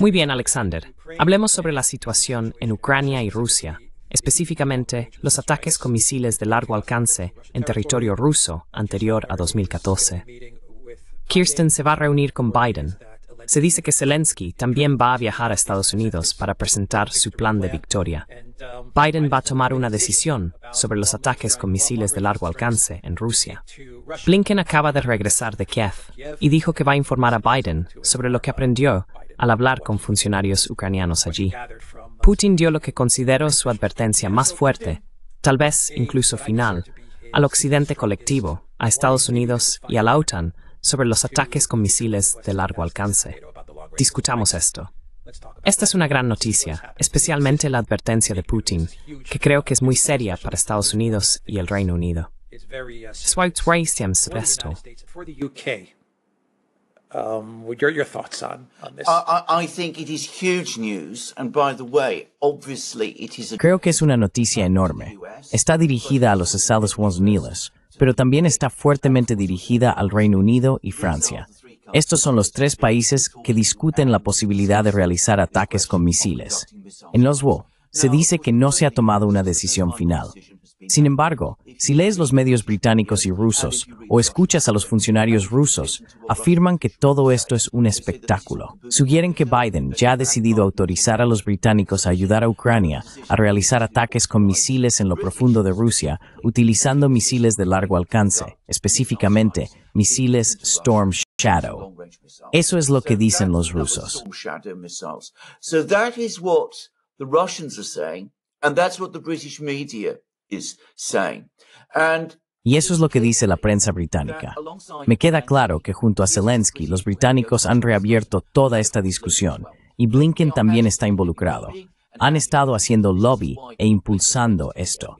Muy bien, Alexander. Hablemos sobre la situación en Ucrania y Rusia, específicamente los ataques con misiles de largo alcance en territorio ruso anterior a 2014. Kirsten se va a reunir con Biden se dice que Zelensky también va a viajar a Estados Unidos para presentar su plan de victoria. Biden va a tomar una decisión sobre los ataques con misiles de largo alcance en Rusia. Blinken acaba de regresar de Kiev y dijo que va a informar a Biden sobre lo que aprendió al hablar con funcionarios ucranianos allí. Putin dio lo que considero su advertencia más fuerte, tal vez incluso final, al occidente colectivo, a Estados Unidos y a la OTAN sobre los ataques con misiles de largo alcance. Discutamos esto. Esta es una gran noticia, especialmente la advertencia de Putin, que creo que es muy seria para Estados Unidos y el Reino Unido. Uh, creo que es una noticia enorme. Está dirigida a los Estados Unidos, pero también está fuertemente dirigida al Reino Unido y Francia. Estos son los tres países que discuten la posibilidad de realizar ataques con misiles. En los se dice que no se ha tomado una decisión final. Sin embargo, si lees los medios británicos y rusos o escuchas a los funcionarios rusos, afirman que todo esto es un espectáculo. Sugieren que Biden ya ha decidido autorizar a los británicos a ayudar a Ucrania a realizar ataques con misiles en lo profundo de Rusia, utilizando misiles de largo alcance, específicamente misiles Storm Shadow. Eso es lo que dicen los rusos. And that's what the British media is saying. Y eso es lo que dice la prensa británica. Me queda claro que junto a Zelensky los británicos han reabierto toda esta discusión y Blinken también está involucrado. Han estado haciendo lobby e impulsando esto.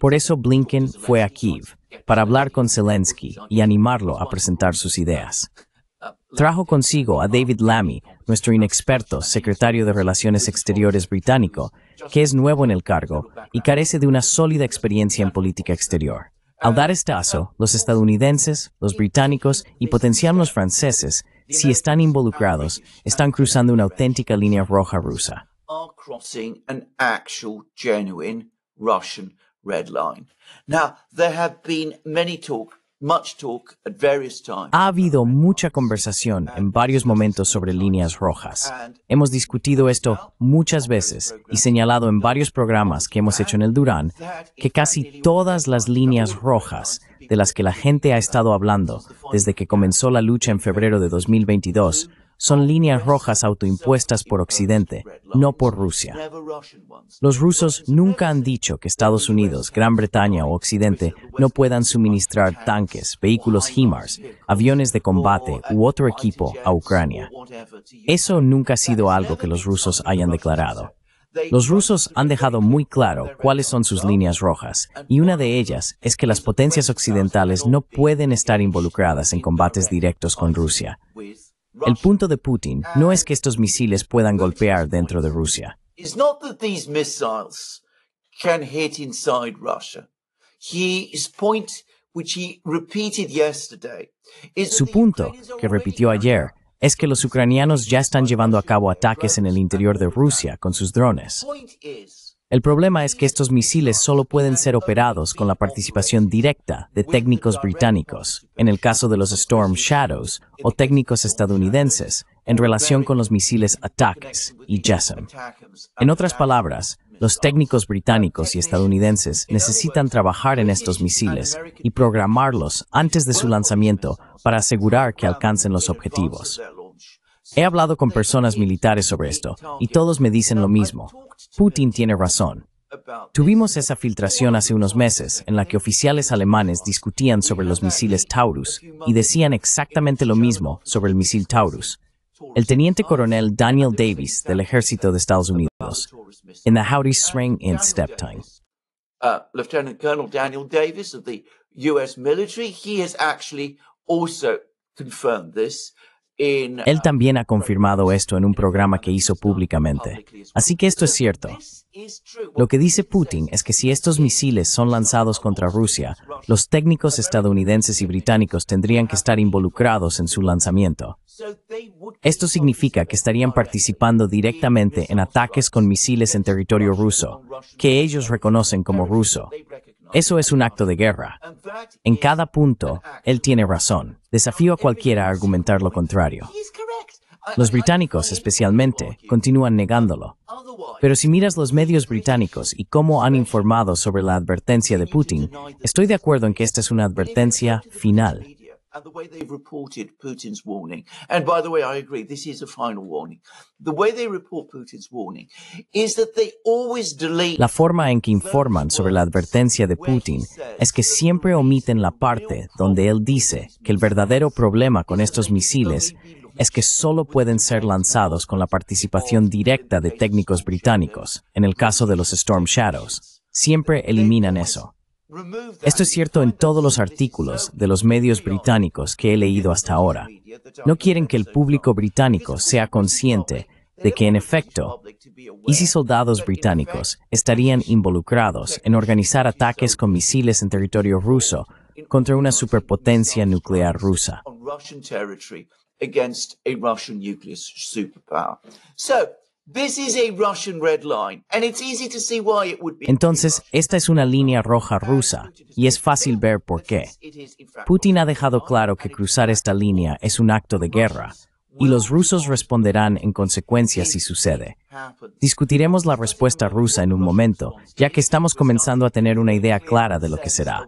Por eso Blinken fue a Kiev, para hablar con Zelensky y animarlo a presentar sus ideas trajo consigo a David Lamy, nuestro inexperto secretario de Relaciones Exteriores británico, que es nuevo en el cargo y carece de una sólida experiencia en política exterior. Al dar este paso, los estadounidenses, los británicos y potencialmente los franceses, si están involucrados, están cruzando una auténtica línea roja rusa. Ha habido mucha conversación en varios momentos sobre líneas rojas. Hemos discutido esto muchas veces y señalado en varios programas que hemos hecho en el Durán que casi todas las líneas rojas de las que la gente ha estado hablando desde que comenzó la lucha en febrero de 2022 son líneas rojas autoimpuestas por Occidente, no por Rusia. Los rusos nunca han dicho que Estados Unidos, Gran Bretaña o Occidente no puedan suministrar tanques, vehículos HIMARS, aviones de combate u otro equipo a Ucrania. Eso nunca ha sido algo que los rusos hayan declarado. Los rusos han dejado muy claro cuáles son sus líneas rojas, y una de ellas es que las potencias occidentales no pueden estar involucradas en combates directos con Rusia. El punto de Putin no es que estos misiles puedan golpear dentro de Rusia. Su punto, que repitió ayer, es que los ucranianos ya están llevando a cabo ataques en el interior de Rusia con sus drones. El problema es que estos misiles solo pueden ser operados con la participación directa de técnicos británicos, en el caso de los Storm Shadows, o técnicos estadounidenses, en relación con los misiles Ataques y Jessam. En otras palabras, los técnicos británicos y estadounidenses necesitan trabajar en estos misiles y programarlos antes de su lanzamiento para asegurar que alcancen los objetivos. He hablado con personas militares sobre esto y todos me dicen lo mismo. Putin tiene razón. Tuvimos esa filtración hace unos meses en la que oficiales alemanes discutían sobre los misiles Taurus y decían exactamente lo mismo sobre el misil Taurus. El teniente coronel Daniel Davis del ejército de Estados Unidos en the Howdy in Time. Uh, Lieutenant Colonel Daniel Davis of the US military, he has actually also confirmed this. Él también ha ah, confirmado pues, esto en un programa que hizo públicamente. Así que esto es cierto. Lo que dice Putin es que si estos misiles son lanzados contra Rusia, los técnicos estadounidenses y británicos tendrían que estar involucrados en su lanzamiento. Esto significa que estarían participando directamente en ataques con misiles en territorio ruso, que ellos reconocen como ruso. Eso es un acto de guerra. En cada punto, él tiene razón. Desafío a cualquiera a argumentar lo contrario. Los británicos, especialmente, continúan negándolo. Pero si miras los medios británicos y cómo han informado sobre la advertencia de Putin, estoy de acuerdo en que esta es una advertencia final. La forma en que informan sobre la advertencia de Putin es que siempre omiten la parte donde él dice que el verdadero problema con estos misiles es que solo pueden ser lanzados con la participación directa de técnicos británicos, en el caso de los Storm Shadows. Siempre eliminan eso. Esto es cierto en todos los artículos de los medios británicos que he leído hasta ahora. No quieren que el público británico sea consciente de que en efecto, y si soldados británicos estarían involucrados en organizar ataques con misiles en territorio ruso contra una superpotencia nuclear rusa. Entonces, esta es una línea roja rusa, y es fácil ver por qué. Putin ha dejado claro que cruzar esta línea es un acto de guerra, y los rusos responderán en consecuencia si sucede. Discutiremos la respuesta rusa en un momento, ya que estamos comenzando a tener una idea clara de lo que será.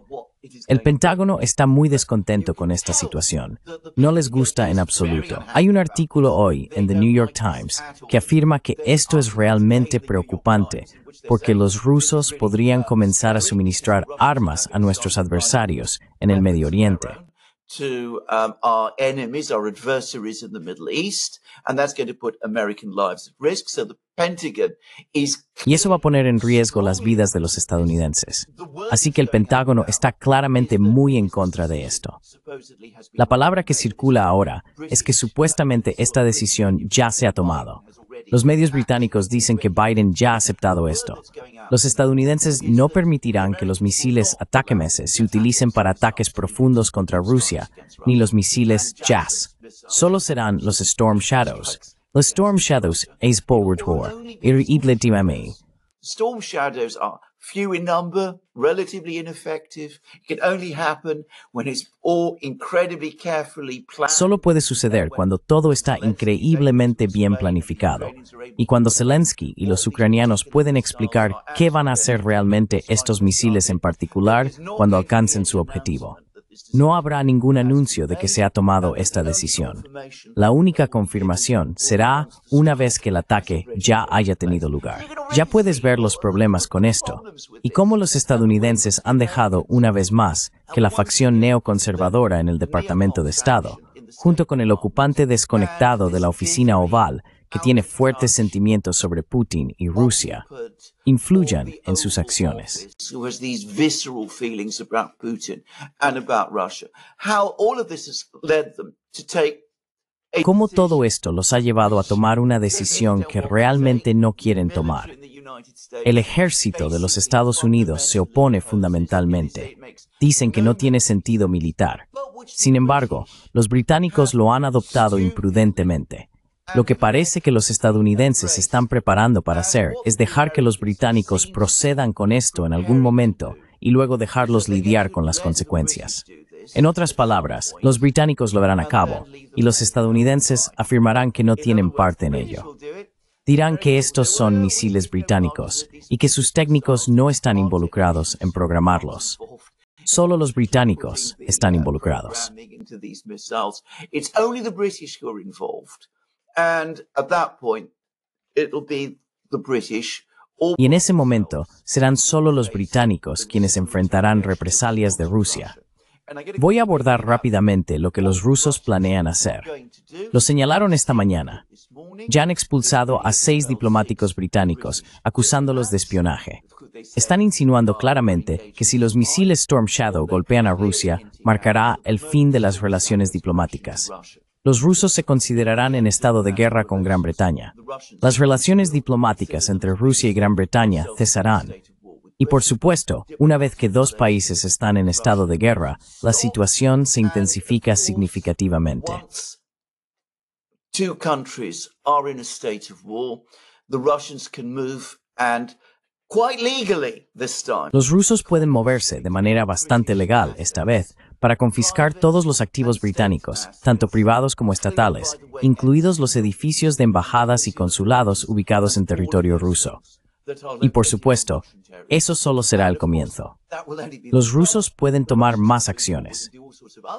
El Pentágono está muy descontento con esta situación. No les gusta en absoluto. Hay un artículo hoy en The New York Times que afirma que esto es realmente preocupante porque los rusos podrían comenzar a suministrar armas a nuestros adversarios en el Medio Oriente y eso va a poner en riesgo las vidas de los estadounidenses. Así que el Pentágono está claramente muy en contra de esto. La palabra que circula ahora es que supuestamente esta decisión ya se ha tomado. Los medios británicos dicen que Biden ya ha aceptado esto. Los estadounidenses no permitirán que los misiles ataque-meses se utilicen para ataques profundos contra Rusia, ni los misiles jazz. Solo serán los Storm Shadows. Los Storm Shadows es Forward War, Storm Shadows Solo puede suceder cuando todo está increíblemente bien planificado y cuando Zelensky y los ucranianos pueden explicar qué van a hacer realmente estos misiles en particular cuando alcancen su objetivo. No habrá ningún anuncio de que se ha tomado esta decisión. La única confirmación será una vez que el ataque ya haya tenido lugar. Ya puedes ver los problemas con esto y cómo los estadounidenses han dejado una vez más que la facción neoconservadora en el Departamento de Estado, junto con el ocupante desconectado de la oficina oval, que tiene fuertes sentimientos sobre Putin y Rusia, influyan en sus acciones. ¿Cómo todo esto los ha llevado a tomar una decisión que realmente no quieren tomar? El ejército de los Estados Unidos se opone fundamentalmente. Dicen que no tiene sentido militar. Sin embargo, los británicos lo han adoptado imprudentemente. Lo que parece que los estadounidenses están preparando para hacer es dejar que los británicos procedan con esto en algún momento y luego dejarlos lidiar con las consecuencias. En otras palabras, los británicos lo harán a cabo y los estadounidenses afirmarán que no tienen parte en ello. Dirán que estos son misiles británicos y que sus técnicos no están involucrados en programarlos. Solo los británicos están uh, involucrados y en ese momento serán solo los británicos quienes enfrentarán represalias de Rusia. Voy a abordar rápidamente lo que los rusos planean hacer. Lo señalaron esta mañana. Ya han expulsado a seis diplomáticos británicos, acusándolos de espionaje. Están insinuando claramente que si los misiles Storm Shadow golpean a Rusia, marcará el fin de las relaciones diplomáticas los rusos se considerarán en estado de guerra con Gran Bretaña. Las relaciones diplomáticas entre Rusia y Gran Bretaña cesarán. Y por supuesto, una vez que dos países están en estado de guerra, la situación se intensifica significativamente. Two los rusos pueden moverse de manera bastante legal esta vez para confiscar todos los activos británicos, tanto privados como estatales, incluidos los edificios de embajadas y consulados ubicados en territorio ruso. Y por supuesto, eso solo será el comienzo. Los rusos pueden tomar más acciones.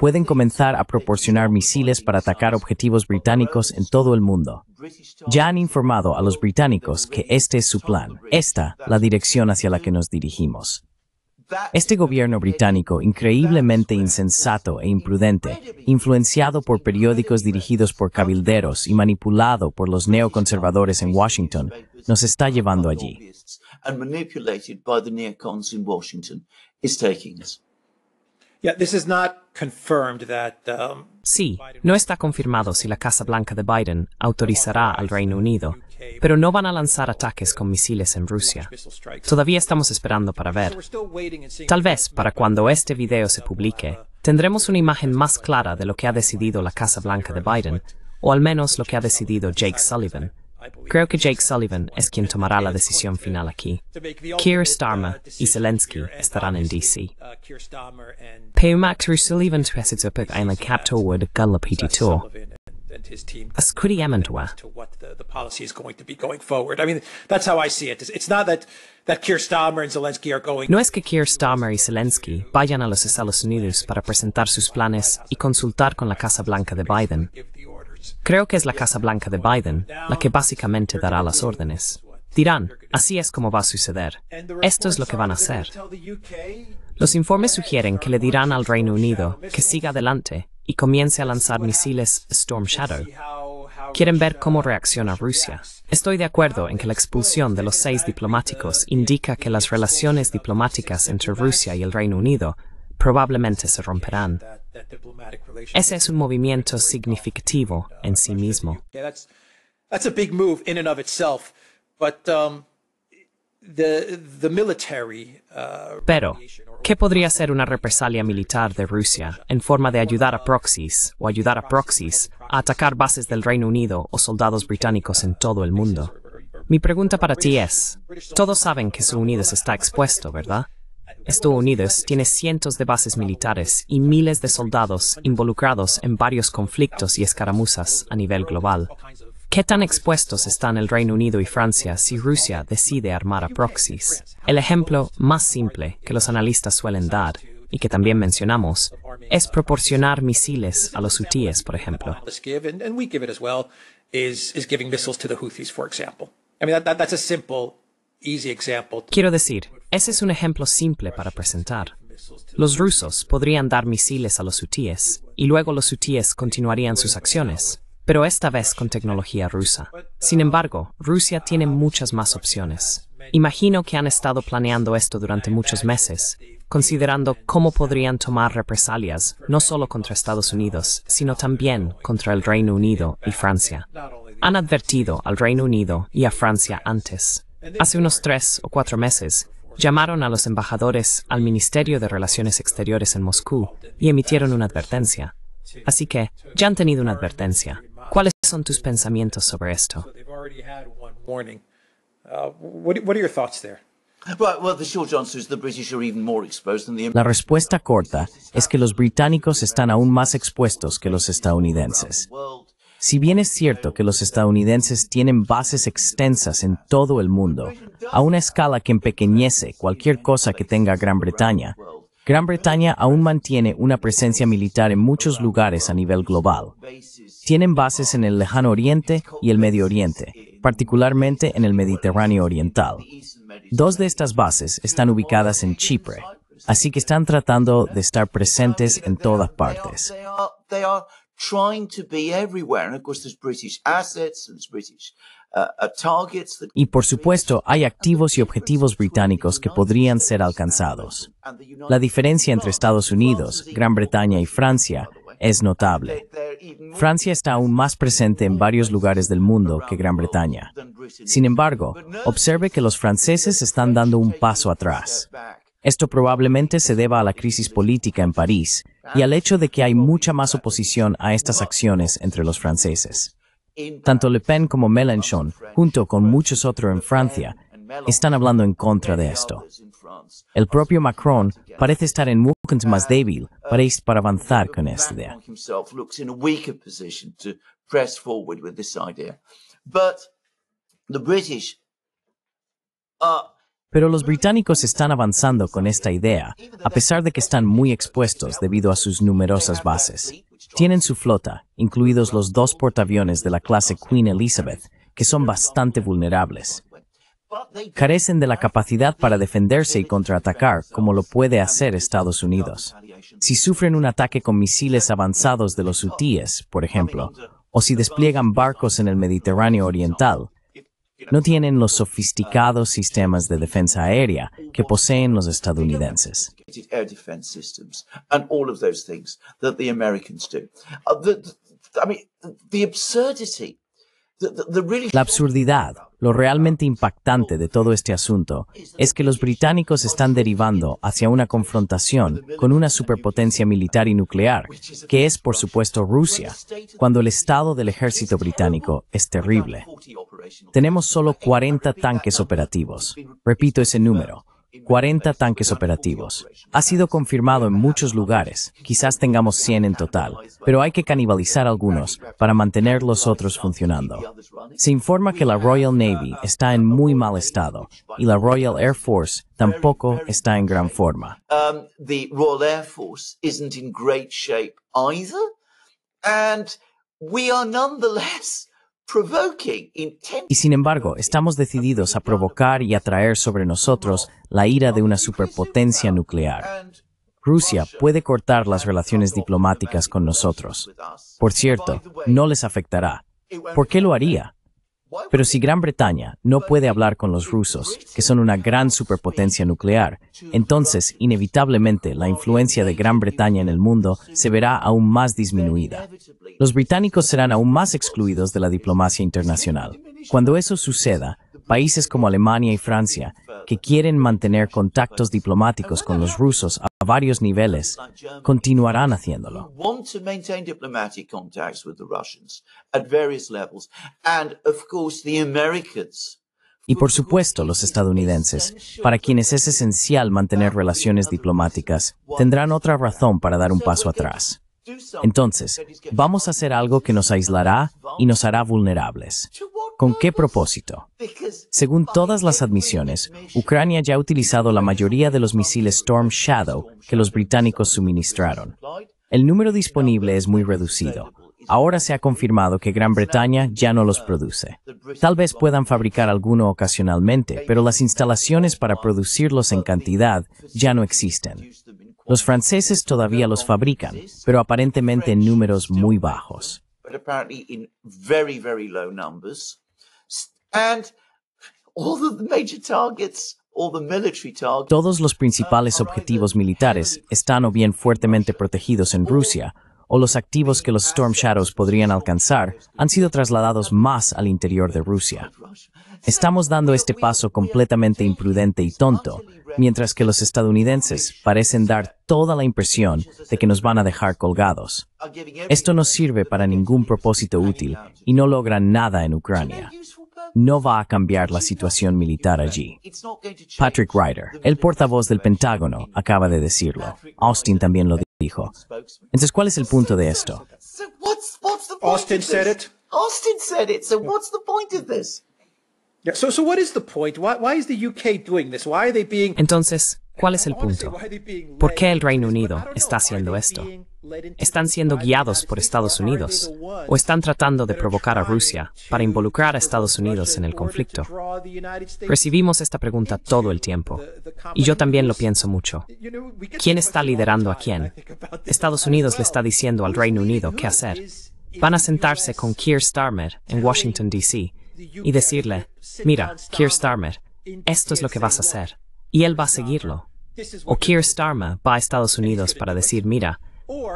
Pueden comenzar a proporcionar misiles para atacar objetivos británicos en todo el mundo. Ya han informado a los británicos que este es su plan, esta la dirección hacia la que nos dirigimos. Este gobierno británico, increíblemente insensato e imprudente, influenciado por periódicos dirigidos por cabilderos y manipulado por los neoconservadores en Washington, nos está llevando allí. Um, sí, no está confirmado si la Casa Blanca de Biden autorizará al Reino Unido, pero no van a lanzar ataques con misiles en Rusia. Todavía estamos esperando para ver. Tal vez para cuando este video se uh, publique, tendremos una imagen más clara de lo que ha decidido la Casa Blanca de Biden, o al menos lo que ha decidido Jake Sullivan, Creo que Jake Sullivan es quien tomará la decisión final aquí. Keir Starmer y Zelensky estarán en DC. Pero Max Sullivan tresyd es el captorwood gala PD2. That's pretty To what the, the, policy is No es que Keir Starmer y Zelensky vayan a los Estados Unidos para presentar sus planes y consultar con la Casa Blanca de Biden. Creo que es la Casa Blanca de Biden la que básicamente dará las órdenes. Dirán, así es como va a suceder. Esto es lo que van a hacer. Los informes sugieren que le dirán al Reino Unido que siga adelante y comience a lanzar misiles Storm Shadow. Quieren ver cómo reacciona Rusia. Estoy de acuerdo en que la expulsión de los seis diplomáticos indica que las relaciones diplomáticas entre Rusia y el Reino Unido probablemente se romperán. Ese es un movimiento significativo en sí mismo. Pero, ¿qué podría ser una represalia militar de Rusia en forma de ayudar a proxies o ayudar a proxies a atacar bases del Reino Unido o soldados británicos en todo el mundo? Mi pregunta para ti es, todos saben que su Unidos está expuesto, ¿verdad? Estados Unidos tiene cientos de bases militares y miles de soldados involucrados en varios conflictos y escaramuzas a nivel global. ¿Qué tan expuestos están el Reino Unido y Francia si Rusia decide armar a proxies? El ejemplo más simple que los analistas suelen dar y que también mencionamos, es proporcionar misiles a los hutíes, por ejemplo. Quiero decir, ese es un ejemplo simple para presentar. Los rusos podrían dar misiles a los hutíes y luego los hutíes continuarían sus acciones, pero esta vez con tecnología rusa. Sin embargo, Rusia tiene muchas más opciones. Imagino que han estado planeando esto durante muchos meses, considerando cómo podrían tomar represalias no solo contra Estados Unidos, sino también contra el Reino Unido y Francia. Han advertido al Reino Unido y a Francia antes. Hace unos tres o cuatro meses, llamaron a los embajadores al Ministerio de Relaciones Exteriores en Moscú y emitieron una advertencia. Así que ya han tenido una advertencia. ¿Cuáles son tus pensamientos sobre esto? Uh, La respuesta corta es que los británicos están aún más expuestos que los estadounidenses. Si bien es cierto que los estadounidenses tienen bases extensas en todo el mundo, a una escala que empequeñece cualquier cosa que tenga Gran Bretaña, Gran Bretaña aún mantiene una presencia militar en muchos lugares a nivel global. Tienen bases en el lejano oriente y el Medio Oriente, particularmente en el Mediterráneo Oriental. Dos de estas bases están ubicadas en Chipre, así que están tratando de estar presentes en todas partes. Y por supuesto, hay activos y objetivos británicos que podrían ser alcanzados. La diferencia entre Estados Unidos, Gran Bretaña y Francia es notable. Francia está aún más presente en varios lugares del mundo que Gran Bretaña. Sin embargo, observe que los franceses están dando un paso atrás. Esto probablemente se deba a la crisis política en París y al hecho de que hay mucha más oposición a estas acciones entre los franceses. Tanto Le Pen como Mélenchon, junto con muchos otros en Francia, están hablando en contra de esto. El propio Macron parece estar en mucho más débil para, para avanzar con esta idea. Pero los británicos están avanzando con esta idea, a pesar de que están muy expuestos debido a sus numerosas bases. Tienen su flota, incluidos los dos portaaviones de la clase Queen Elizabeth, que son bastante vulnerables. Carecen de la capacidad para defenderse y contraatacar como lo puede hacer Estados Unidos. Si sufren un ataque con misiles avanzados de los hutíes, por ejemplo, o si despliegan barcos en el Mediterráneo Oriental, no tienen los sofisticados sistemas de defensa aérea que poseen los estadounidenses. La absurdidad lo realmente impactante de todo este asunto es que los británicos están derivando hacia una confrontación con una superpotencia militar y nuclear, que es por supuesto Rusia, cuando el estado del ejército británico es terrible. Tenemos solo 40 tanques operativos. Repito ese número. 40 tanques operativos. Ha sido confirmado en muchos lugares, quizás tengamos 100 en total, pero hay que canibalizar algunos para mantener los otros funcionando. Se informa que la Royal Navy está en muy mal estado y la Royal Air Force tampoco está en gran forma. Um, Royal Air Force and we are nonetheless y sin embargo, estamos decididos a provocar y atraer sobre nosotros la ira de una superpotencia nuclear. Rusia puede cortar las relaciones diplomáticas con nosotros. Por cierto, no les afectará. ¿Por qué lo haría? Pero si Gran Bretaña no puede hablar con los rusos, que son una gran superpotencia nuclear, entonces inevitablemente la influencia de Gran Bretaña en el mundo se verá aún más disminuida. Los británicos serán aún más excluidos de la diplomacia internacional. Cuando eso suceda, países como Alemania y Francia, que quieren mantener contactos diplomáticos con los rusos a varios niveles, continuarán haciéndolo. Y por supuesto los estadounidenses, para quienes es esencial mantener relaciones diplomáticas, tendrán otra razón para dar un paso atrás. Entonces, vamos a hacer algo que nos aislará y nos hará vulnerables. ¿Con qué propósito? Según todas las admisiones, Ucrania ya ha utilizado la mayoría de los misiles Storm Shadow que los británicos suministraron. El número disponible es muy reducido. Ahora se ha confirmado que Gran Bretaña ya no los produce. Tal vez puedan fabricar alguno ocasionalmente, pero las instalaciones para producirlos en cantidad ya no existen. Los franceses todavía los fabrican, pero aparentemente en números muy bajos. Todos los uh, principales objetivos militares están o bien fuertemente protegidos en Rusia, o los activos que los Storm Shadows podrían alcanzar han sido trasladados más al interior de Rusia. Estamos dando este paso completamente imprudente y tonto, mientras que los estadounidenses parecen dar toda la impresión de que nos van a dejar colgados. Esto no sirve para ningún propósito útil y no logra nada en Ucrania no va a cambiar la situación militar allí. Patrick Ryder, el portavoz del Pentágono, acaba de decirlo. Austin también lo dijo. Entonces, ¿cuál es el punto de esto? Austin said it. Austin Entonces, ¿cuál es el punto? ¿Por qué el Reino Unido está haciendo esto? están siendo guiados por Estados Unidos o están tratando de provocar a Rusia para involucrar a Estados Unidos en el conflicto? Recibimos esta pregunta todo el tiempo y yo también lo pienso mucho. ¿Quién está liderando a quién? Estados Unidos le está diciendo al Reino Unido qué hacer. Van a sentarse con Keir Starmer en Washington, D.C. y decirle, mira, Keir Starmer, esto es lo que vas a hacer. Y él va a seguirlo. O Keir Starmer va a Estados Unidos para decir, mira,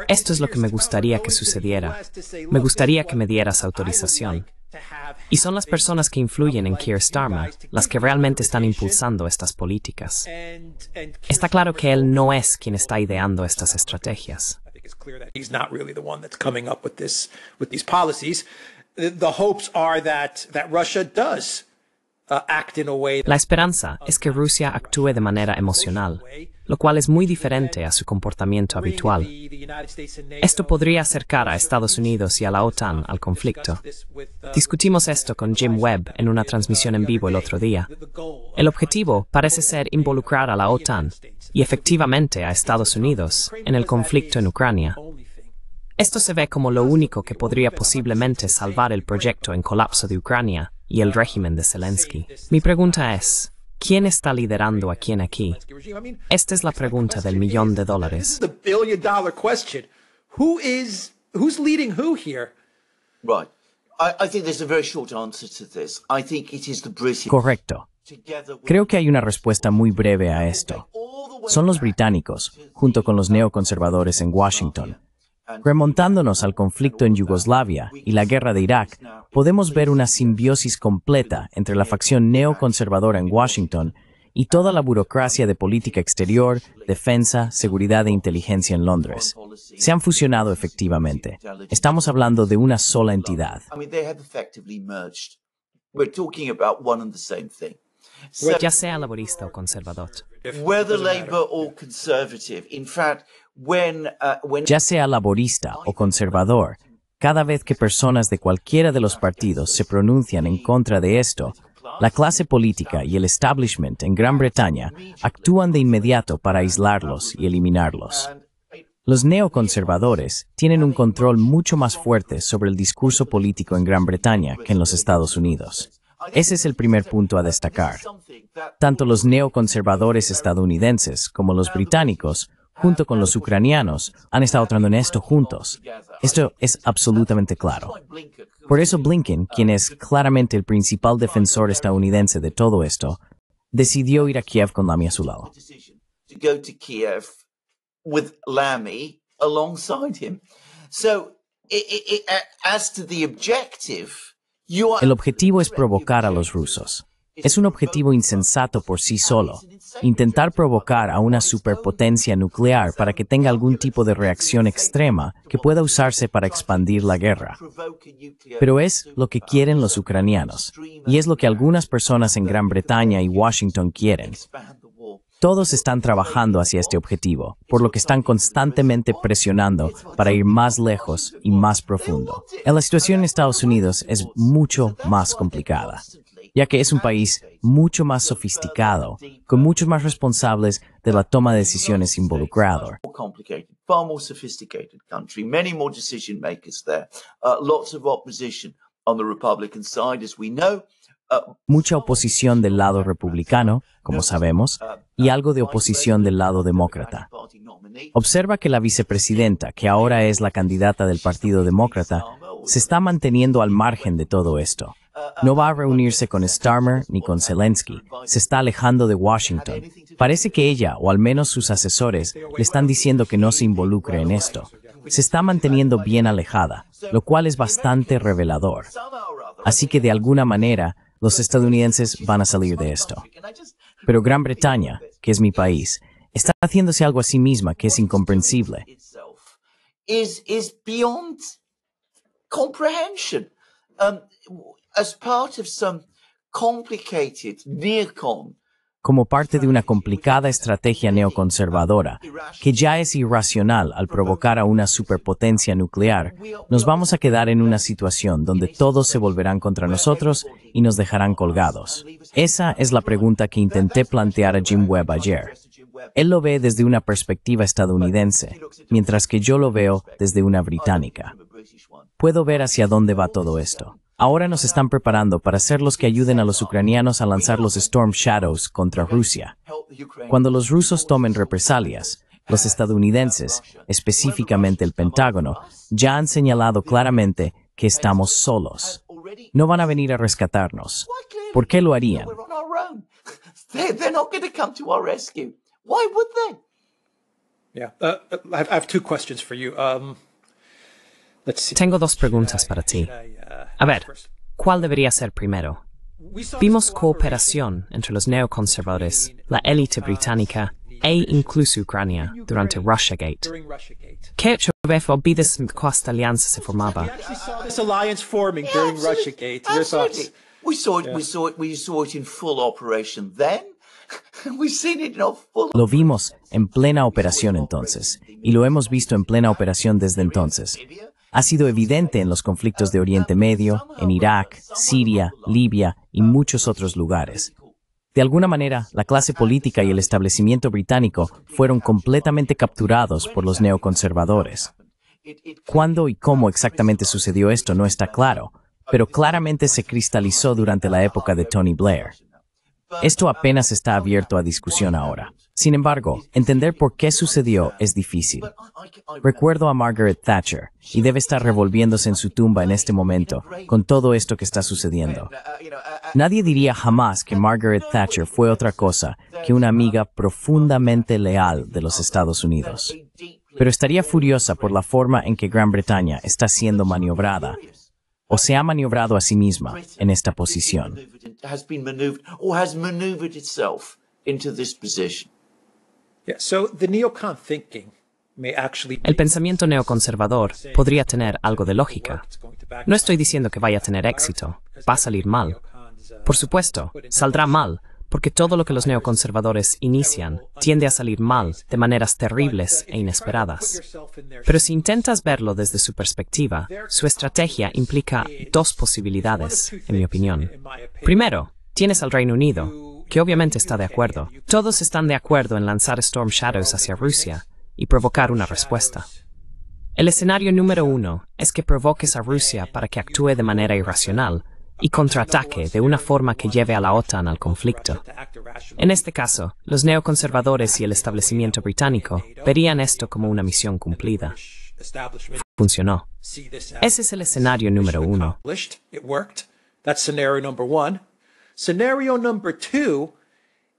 esto es lo que me gustaría que sucediera. Me gustaría que me dieras autorización. Y son las personas que influyen en Keir Starmer las que realmente están impulsando estas políticas. Está claro que él no es quien está ideando estas estrategias. La esperanza es que Rusia actúe de manera emocional lo cual es muy diferente a su comportamiento habitual. Esto podría acercar a Estados Unidos y a la OTAN al conflicto. Uh, Discutimos esto con Jim Webb en una uh, transmisión en vivo el otro día. El objetivo parece ser involucrar a la OTAN y efectivamente a Estados Unidos en el conflicto en Ucrania. Esto se ve como lo único que podría posiblemente salvar el proyecto en colapso de Ucrania y el régimen de Zelensky. Mi pregunta es, ¿Quién está liderando a quién aquí? Esta es la pregunta del millón de dólares. Correcto. Creo que hay una respuesta muy breve a esto. Son los británicos, junto con los neoconservadores en Washington, Remontándonos al conflicto en Yugoslavia y la guerra de Irak, podemos ver una simbiosis completa entre la facción neoconservadora en Washington y toda la burocracia de política exterior, defensa, seguridad e inteligencia en Londres. Se han fusionado efectivamente. Estamos hablando de una sola entidad. Ya sea laborista o conservador. Uh, ya sea laborista o conservador, cada vez que personas de cualquiera de los partidos se pronuncian en contra de esto, la clase política y el establishment en Gran Bretaña actúan de inmediato para aislarlos y eliminarlos. Los neoconservadores tienen un control mucho más fuerte sobre el discurso político en Gran Bretaña que en los Estados Unidos. Ese es el primer punto a destacar. Tanto los neoconservadores estadounidenses como los británicos, junto con los ucranianos, han estado tratando en esto juntos. Esto es absolutamente claro. Por eso Blinken, quien es claramente el principal defensor estadounidense de todo esto, decidió ir a Kiev con Lamy a su lado. So, as to the objective, el objetivo es provocar a los rusos. Es un objetivo insensato por sí solo. Intentar provocar a una superpotencia nuclear para que tenga algún tipo de reacción extrema que pueda usarse para expandir la guerra. Pero es lo que quieren los ucranianos, y es lo que algunas personas en Gran Bretaña y Washington quieren, todos están trabajando hacia este objetivo, por lo que están constantemente presionando para ir más lejos y más profundo. En la situación en Estados Unidos es mucho más complicada, ya que es un país mucho más sofisticado, con muchos más responsables de la toma de decisiones involucrado. on the Republican side, as we know mucha oposición del lado republicano, como sabemos, y algo de oposición del lado demócrata. Observa que la vicepresidenta, que ahora es la candidata del Partido Demócrata, se está manteniendo al margen de todo esto. No va a reunirse con Starmer ni con Zelensky. Se está alejando de Washington. Parece que ella, o al menos sus asesores, le están diciendo que no se involucre en esto. Se está manteniendo bien alejada, lo cual es bastante revelador. Así que de alguna manera, los estadounidenses van a salir de esto. Pero Gran Bretaña, que es mi país, está haciéndose algo a sí misma que es incomprensible. comprehension. Um, as part of some complicated como parte de una complicada estrategia neoconservadora, que ya es irracional al provocar a una superpotencia nuclear, nos vamos a quedar en una situación donde todos se volverán contra nosotros y nos dejarán colgados. Esa es la pregunta que intenté plantear a Jim Webb ayer. Él lo ve desde una perspectiva estadounidense, mientras que yo lo veo desde una británica. Puedo ver hacia dónde va todo esto. Ahora nos están preparando para ser los que ayuden a los ucranianos a lanzar los Storm Shadows contra Rusia. Cuando los rusos tomen represalias, los estadounidenses, específicamente el Pentágono, ya han señalado claramente que estamos solos. No van a venir a rescatarnos. ¿Por qué lo harían? Tengo dos preguntas para ti. A ver, ¿cuál debería ser primero? Vimos cooperación entre los neoconservadores, la élite británica e incluso Ucrania durante Russiagate. cuando cuál alianza se formaba. Lo vimos en plena operación entonces, y lo hemos visto en plena operación desde entonces ha sido evidente en los conflictos de Oriente Medio, en Irak, Siria, Libia y muchos otros lugares. De alguna manera, la clase política y el establecimiento británico fueron completamente capturados por los neoconservadores. Cuándo y cómo exactamente sucedió esto no está claro, pero claramente se cristalizó durante la época de Tony Blair. Esto apenas está abierto a discusión ahora. Sin embargo, entender por qué sucedió es difícil. Recuerdo a Margaret Thatcher, y debe estar revolviéndose en su tumba en este momento, con todo esto que está sucediendo. Nadie diría jamás que Margaret Thatcher fue otra cosa que una amiga profundamente leal de los Estados Unidos. Pero estaría furiosa por la forma en que Gran Bretaña está siendo maniobrada, o se ha maniobrado a sí misma en esta posición. El pensamiento neoconservador podría tener algo de lógica. No estoy diciendo que vaya a tener éxito, va a salir mal. Uh, Por supuesto, saldrá mal, porque todo lo que los neoconservadores inician tiende a salir mal de maneras uh, terribles e inesperadas. Pero si intentas verlo desde su perspectiva, su estrategia implica dos posibilidades, en mi opinión. Primero, tienes al Reino Unido, que obviamente está de acuerdo. Todos están de acuerdo en lanzar Storm Shadows hacia Rusia y provocar una respuesta. El escenario número uno es que provoques a Rusia para que actúe de manera irracional y contraataque de una forma que lleve a la OTAN al conflicto. En este caso, los neoconservadores y el establecimiento británico verían esto como una misión cumplida. Funcionó. Ese es el escenario número uno. Scenario number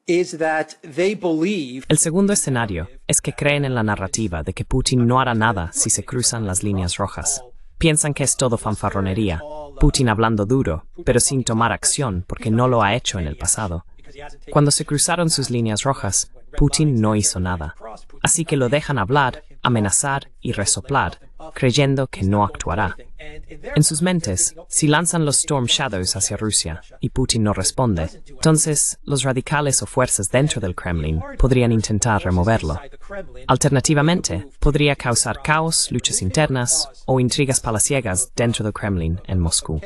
El segundo escenario es que creen en la narrativa de que Putin no hará nada si se cruzan las líneas rojas. Piensan que es todo fanfarronería, Putin hablando duro, pero sin tomar acción porque no lo ha hecho en el pasado. Cuando se cruzaron sus líneas rojas, Putin no hizo nada. Así que lo dejan hablar, amenazar y resoplar, creyendo que no actuará. En sus mentes, si lanzan los Storm Shadows hacia Rusia y Putin no responde, entonces los radicales o fuerzas dentro del Kremlin podrían intentar removerlo. Alternativamente, podría causar caos, luchas internas o intrigas palaciegas dentro del Kremlin en Moscú.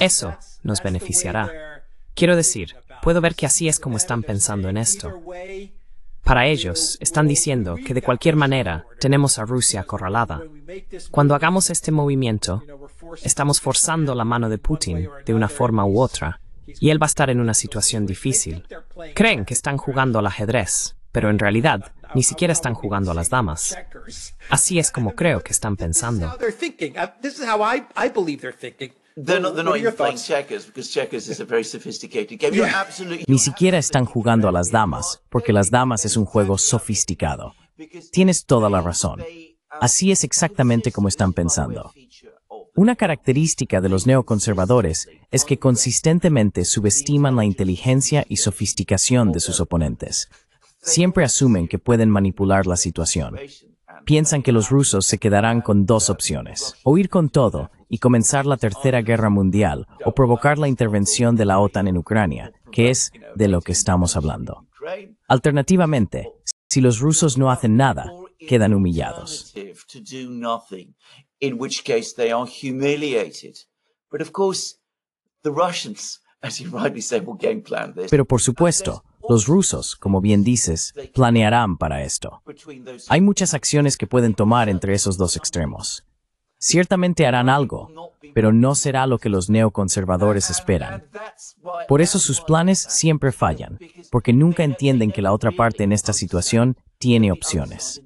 Eso nos beneficiará. Quiero decir, puedo ver que así es como están pensando en esto. Para ellos, están diciendo que de cualquier manera tenemos a Rusia acorralada. Cuando hagamos este movimiento, estamos forzando la mano de Putin de una forma u otra, y él va a estar en una situación difícil. Creen que están jugando al ajedrez, pero en realidad ni siquiera están jugando a las damas. Así es como creo que están pensando. Ni siquiera están jugando a las damas, porque las damas es un juego sofisticado. Tienes toda la razón. Um, Así es exactamente como están pensando. Una característica de los neoconservadores es que consistentemente subestiman la inteligencia y sofisticación de sus oponentes. Siempre asumen que pueden manipular la situación. Piensan que los uh, rusos se quedarán con dos opciones, o ir con todo y comenzar la Tercera Guerra Mundial o provocar la intervención de la OTAN en Ucrania, que es de lo que estamos hablando. Alternativamente, si los rusos no hacen nada, quedan humillados. Pero por supuesto, los rusos, como bien dices, planearán para esto. Hay muchas acciones que pueden tomar entre esos dos extremos. Ciertamente harán algo, pero no será lo que los neoconservadores esperan. Por eso sus planes siempre fallan, porque nunca entienden que la otra parte en esta situación tiene opciones.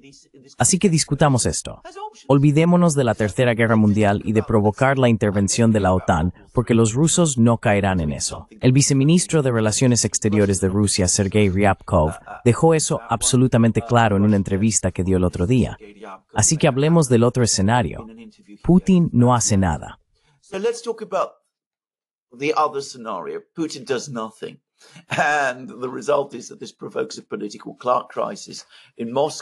Así que discutamos esto. Olvidémonos de la Tercera Guerra Mundial y de provocar la intervención de la OTAN, porque los rusos no caerán en eso. El viceministro de Relaciones Exteriores de Rusia, Sergei Ryabkov, dejó eso absolutamente claro en una entrevista que dio el otro día. Así que hablemos del otro escenario. Putin no hace nada.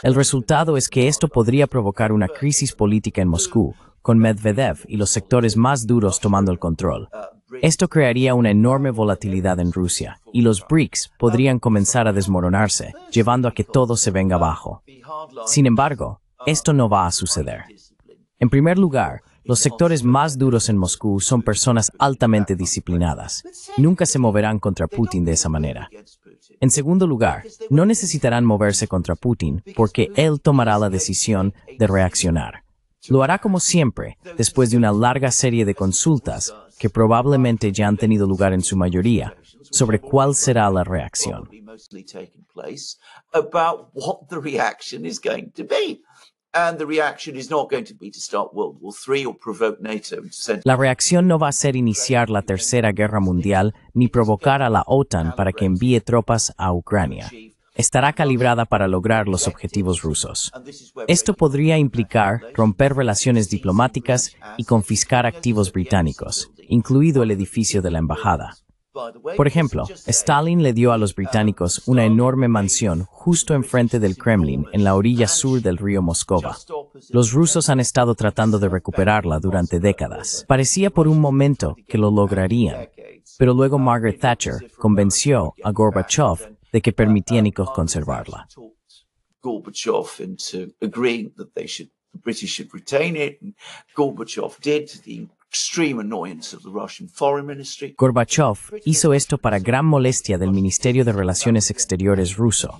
El resultado es que esto podría provocar una crisis política en Moscú, con Medvedev y los sectores más duros tomando el control. Esto crearía una enorme volatilidad en Rusia, y los BRICS podrían comenzar a desmoronarse, llevando a que todo se venga abajo. Sin embargo, esto no va a suceder. En primer lugar, los sectores más duros en Moscú son personas altamente disciplinadas. Nunca se moverán contra Putin de esa manera. En segundo lugar, no necesitarán moverse contra Putin porque él tomará la decisión de reaccionar. Lo hará como siempre, después de una larga serie de consultas que probablemente ya han tenido lugar en su mayoría sobre cuál será la reacción. La reacción no va a ser iniciar la Tercera Guerra Mundial ni provocar a la OTAN para que envíe tropas a Ucrania. Estará calibrada para lograr los objetivos rusos. Esto podría implicar romper relaciones diplomáticas y confiscar activos británicos, incluido el edificio de la embajada. Por ejemplo, Stalin le dio a los británicos una enorme mansión justo enfrente del Kremlin, en la orilla sur del río Moscova. Los rusos han estado tratando de recuperarla durante décadas. Parecía por un momento que lo lograrían, pero luego Margaret Thatcher convenció a Gorbachev de que Nikos conservarla. Gorbachev Gorbachev hizo esto para gran molestia del Ministerio de Relaciones Exteriores ruso.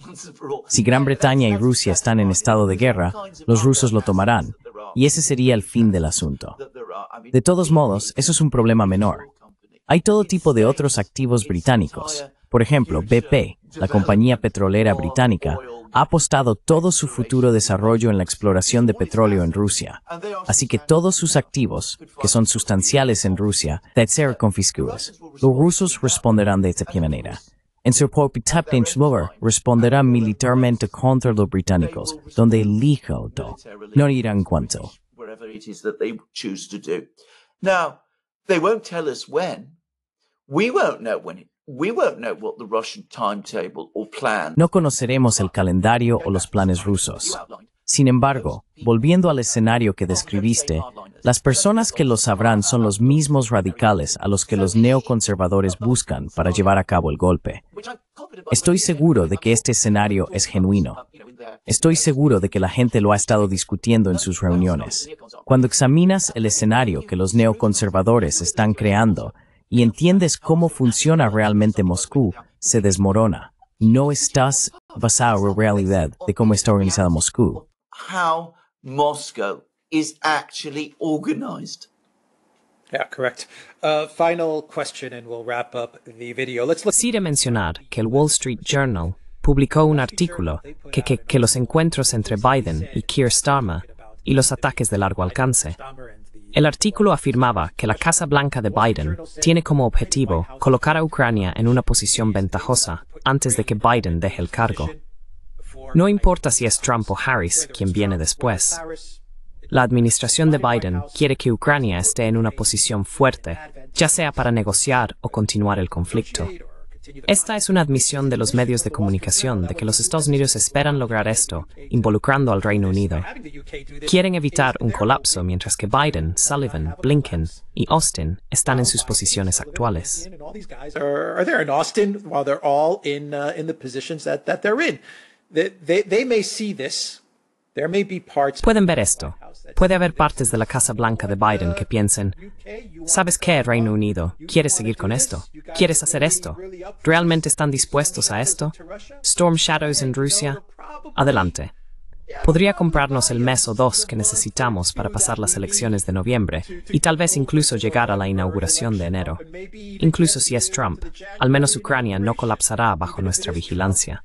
Si Gran Bretaña y Rusia están en estado de guerra, los rusos lo tomarán, y ese sería el fin del asunto. De todos modos, eso es un problema menor. Hay todo tipo de otros activos británicos. Por ejemplo, BP, la compañía petrolera británica, ha apostado todo su futuro desarrollo en la exploración de petróleo en Rusia. Así que todos sus activos, que son sustanciales en Rusia, deben ser confiscados. Los rusos responderán de esta manera. En su propio Slower responderá militarmente contra los británicos, donde elija o no. irán cuánto. No conoceremos el calendario o los planes rusos. Sin embargo, volviendo al escenario que describiste, las personas que lo sabrán son los mismos radicales a los que los neoconservadores buscan para llevar a cabo el golpe. Estoy seguro de que este escenario es genuino. Estoy seguro de que la gente lo ha estado discutiendo en sus reuniones. Cuando examinas el escenario que los neoconservadores están creando, y entiendes cómo funciona realmente Moscú, se desmorona. No estás basado en realidad de cómo está organizada Moscú. How Moscow is actually organized. Yeah, correct. Uh, final question and we'll wrap up the video. Let's mencionar que el Wall Street Journal publicó un artículo que, que, que los encuentros entre Biden y Keir Starmer y los ataques de largo alcance el artículo afirmaba que la Casa Blanca de Biden tiene como objetivo colocar a Ucrania en una posición ventajosa antes de que Biden deje el cargo. No importa si es Trump o Harris quien viene después. La administración de Biden quiere que Ucrania esté en una posición fuerte, ya sea para negociar o continuar el conflicto. Esta es una admisión de los medios de comunicación de que los Estados Unidos esperan lograr esto, involucrando al Reino Unido. Quieren evitar un colapso mientras que Biden, Sullivan, Blinken y Austin están en sus posiciones actuales. Pueden ver esto. Puede haber partes de la Casa Blanca de Biden que piensen, ¿sabes qué, Reino Unido? ¿Quieres seguir con esto? ¿Quieres hacer esto? ¿Realmente están dispuestos a esto? Storm Shadows en Rusia. Adelante. Podría comprarnos el mes o dos que necesitamos para pasar las elecciones de noviembre y tal vez incluso llegar a la inauguración de enero. Incluso si es Trump, al menos Ucrania no colapsará bajo nuestra vigilancia.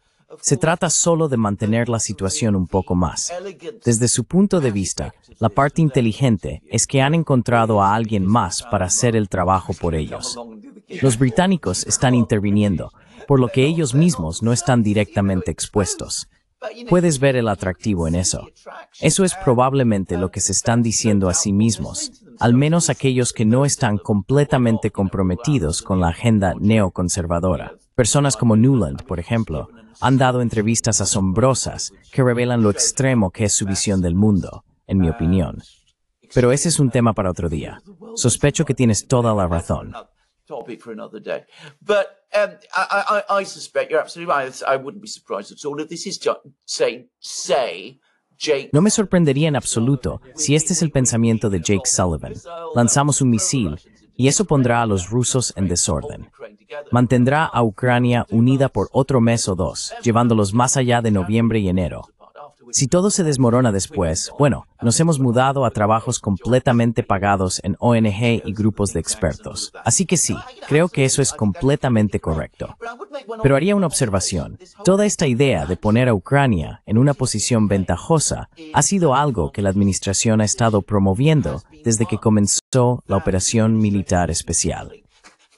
Se trata solo de mantener la situación un poco más. Desde su punto de vista, la parte inteligente es que han encontrado a alguien más para hacer el trabajo por ellos. Los británicos están interviniendo, por lo que ellos mismos no están directamente expuestos. Puedes ver el atractivo en eso. Eso es probablemente lo que se están diciendo a sí mismos, al menos aquellos que no están completamente comprometidos con la agenda neoconservadora. Personas como Newland, por ejemplo, han dado entrevistas asombrosas que revelan lo extremo que es su visión del mundo, en mi opinión. Pero ese es un tema para otro día. Sospecho que tienes toda la razón. No me sorprendería en absoluto si este es el pensamiento de Jake Sullivan. Lanzamos un misil, y eso pondrá a los rusos en desorden. Mantendrá a Ucrania unida por otro mes o dos, llevándolos más allá de noviembre y enero, si todo se desmorona después, bueno, nos hemos mudado a trabajos completamente pagados en ONG y grupos de expertos. Así que sí, creo que eso es completamente correcto. Pero haría una observación. Toda esta idea de poner a Ucrania en una posición ventajosa ha sido algo que la administración ha estado promoviendo desde que comenzó la operación militar especial.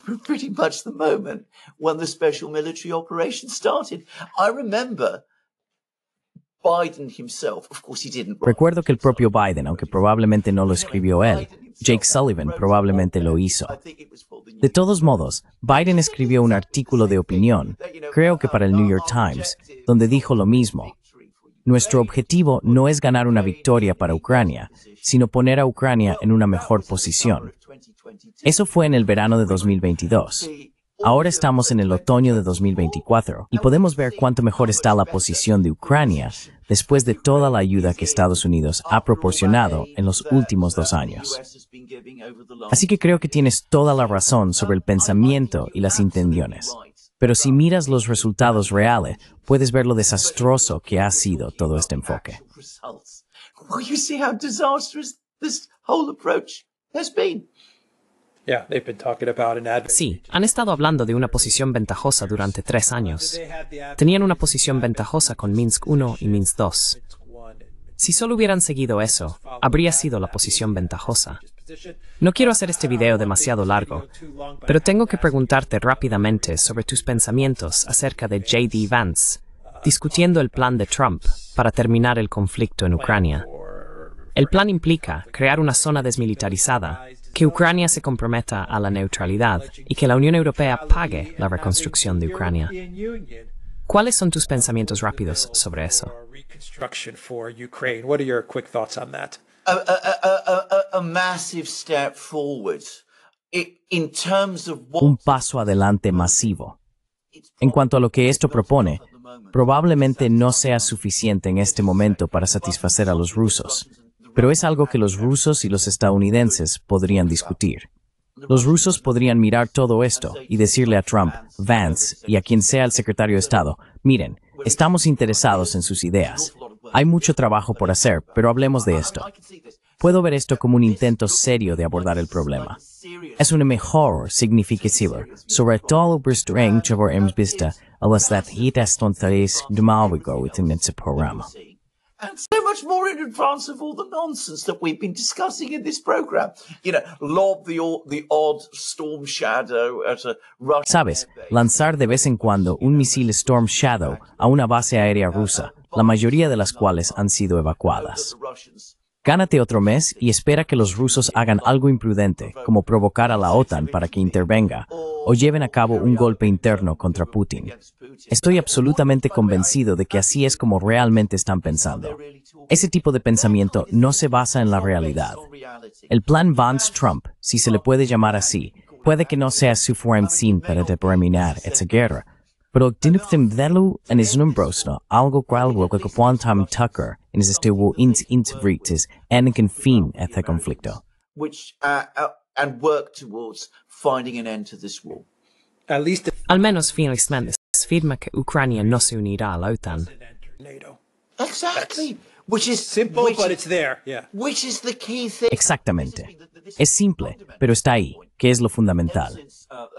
pretty much the moment when the special military operation started. I remember Recuerdo que el propio Biden, aunque probablemente no lo escribió él, Jake Sullivan probablemente lo hizo. De todos modos, Biden escribió un artículo de opinión, creo que uh, para el New York uh, Times, donde dijo lo mismo. Nuestro objetivo no es ganar una victoria para Ucrania, sino poner a Ucrania en una mejor posición. Eso fue en el verano de 2022. Ahora estamos en el otoño de 2024 y podemos ver cuánto mejor está la posición de Ucrania después de toda la ayuda que Estados Unidos ha proporcionado en los últimos dos años. Así que creo que tienes toda la razón sobre el pensamiento y las intenciones. Pero si miras los resultados reales, puedes ver lo desastroso que ha sido todo este enfoque. Sí, han estado hablando de una posición ventajosa durante tres años. Tenían una posición ventajosa con Minsk 1 y Minsk 2. Si solo hubieran seguido eso, habría sido la posición ventajosa. No quiero hacer este video demasiado largo, pero tengo que preguntarte rápidamente sobre tus pensamientos acerca de J.D. Vance discutiendo el plan de Trump para terminar el conflicto en Ucrania. El plan implica crear una zona desmilitarizada que Ucrania se comprometa a la neutralidad y que la Unión Europea pague la reconstrucción de Ucrania. ¿Cuáles son tus pensamientos rápidos sobre eso? Un paso adelante masivo. En cuanto a lo que esto propone, probablemente no sea suficiente en este momento para satisfacer a los rusos pero es algo que los rusos y los estadounidenses podrían discutir. Los rusos podrían mirar todo esto y decirle a Trump, Vance y a quien sea el secretario de Estado, miren, estamos interesados en sus ideas. Hay mucho trabajo por hacer, pero hablemos de esto. Puedo ver esto como un intento serio de abordar el problema. Es una mejor significativa, sobre todo vista a las de en programa and so much more in advance of all the nonsense that we've been discussing in this program. You know, lob the, the odd storm shadow at a Russian Sabes, lanzar de vez en cuando un misil Storm Shadow a una base aérea rusa, la mayoría de las cuales han sido evacuadas. Gánate otro mes y espera que los rusos hagan algo imprudente, como provocar a la OTAN para que intervenga, o lleven a cabo un golpe interno contra Putin. Estoy absolutamente convencido de que así es como realmente están pensando. Ese tipo de pensamiento no se basa en la realidad. El plan Vance Trump, si se le puede llamar así, puede que no sea su sin para determinar esa guerra, Pero dinuptim velu and is numbrosna, algo gralwog a guantam tucker in his still int intervictus and can fiend at the conflicto. Which, uh, uh, and work towards finding an end to this war. At least. Almenos Felix Mendes firma che Ucrania non si unirà Exactly. That's which is simple, which, but it's there. Yeah. Which is the key thing. Exactamente. Es simple, pero está ahí, que es lo fundamental.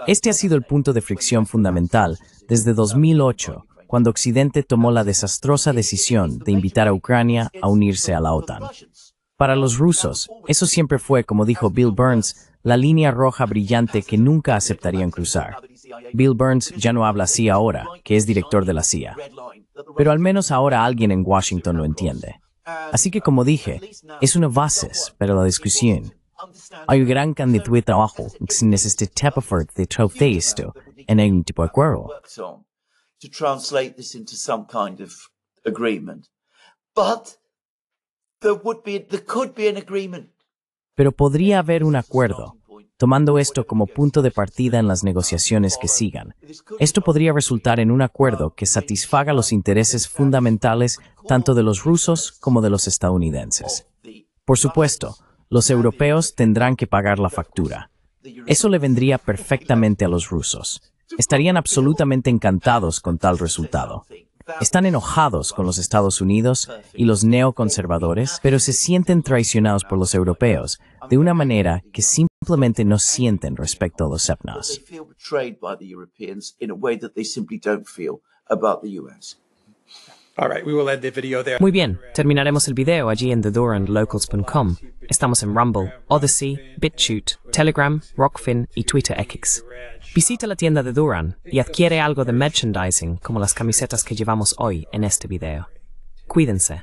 Este ha sido el punto de fricción fundamental desde 2008, cuando Occidente tomó la desastrosa decisión de invitar a Ucrania a unirse a la OTAN. Para los rusos, eso siempre fue, como dijo Bill Burns, la línea roja brillante que nunca aceptarían cruzar. Bill Burns ya no habla así ahora, que es director de la CIA. Pero al menos ahora alguien en Washington lo entiende. Así que como dije, es una base para la discusión hay un gran cantidad este de trabajo de esto en algún tipo de acuerdo. Pero podría haber un acuerdo, tomando esto como punto de partida en las negociaciones que sigan. Esto podría resultar en un acuerdo que satisfaga los intereses fundamentales tanto de los rusos como de los estadounidenses. Por supuesto, los europeos tendrán que pagar la factura. Eso le vendría perfectamente a los rusos. Estarían absolutamente encantados con tal resultado. Están enojados con los Estados Unidos y los neoconservadores, pero se sienten traicionados por los europeos de una manera que simplemente no sienten respecto a los EPNAS. Muy bien, terminaremos el video allí en thedurandlocals.com. Estamos en Rumble, Odyssey, BitChute, Telegram, Rockfin y Twitter X. Visita la tienda de Duran y adquiere algo de merchandising como las camisetas que llevamos hoy en este video. Cuídense.